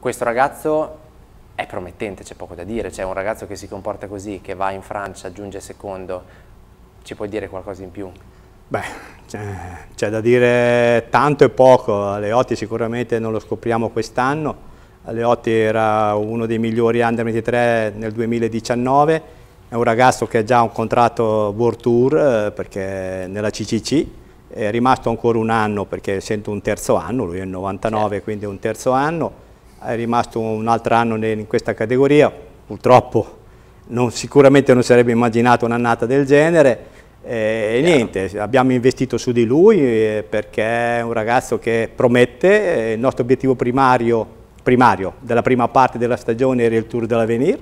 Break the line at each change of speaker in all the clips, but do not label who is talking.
questo ragazzo è promettente, c'è poco da dire, c'è un ragazzo che si comporta così, che va in Francia, giunge secondo, ci puoi dire qualcosa in più? Beh,
c'è da dire tanto e poco, Leotti sicuramente non lo scopriamo quest'anno, Leotti era uno dei migliori under 23 nel 2019, è un ragazzo che ha già un contratto World Tour eh, perché nella CCC, è rimasto ancora un anno perché sento un terzo anno, lui è il 99 certo. quindi è un terzo anno, è rimasto un altro anno in questa categoria, purtroppo non, sicuramente non sarebbe immaginato un'annata del genere. E niente, abbiamo investito su di lui perché è un ragazzo che promette, il nostro obiettivo primario, primario della prima parte della stagione era il Tour dell'Avenir,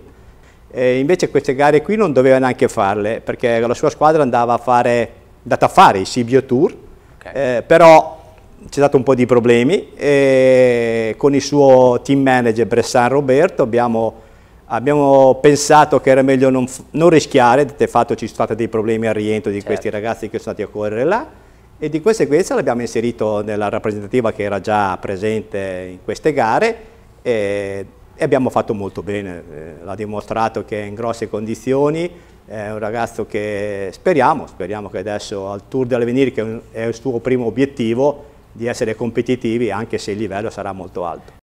invece queste gare qui non doveva neanche farle perché la sua squadra andava a fare, andata a fare il Sibio Tour, okay. eh, però c'è stato un po' di problemi e con il suo team manager Bressan Roberto abbiamo, abbiamo pensato che era meglio non, non rischiare, di fatto ci sono stati dei problemi al rientro di certo. questi ragazzi che sono stati a correre là e di conseguenza l'abbiamo inserito nella rappresentativa che era già presente in queste gare e, e abbiamo fatto molto bene, eh, l'ha dimostrato che è in grosse condizioni, è un ragazzo che speriamo, speriamo che adesso al Tour dell'Avenir che è il suo primo obiettivo di essere competitivi anche se il livello sarà molto alto.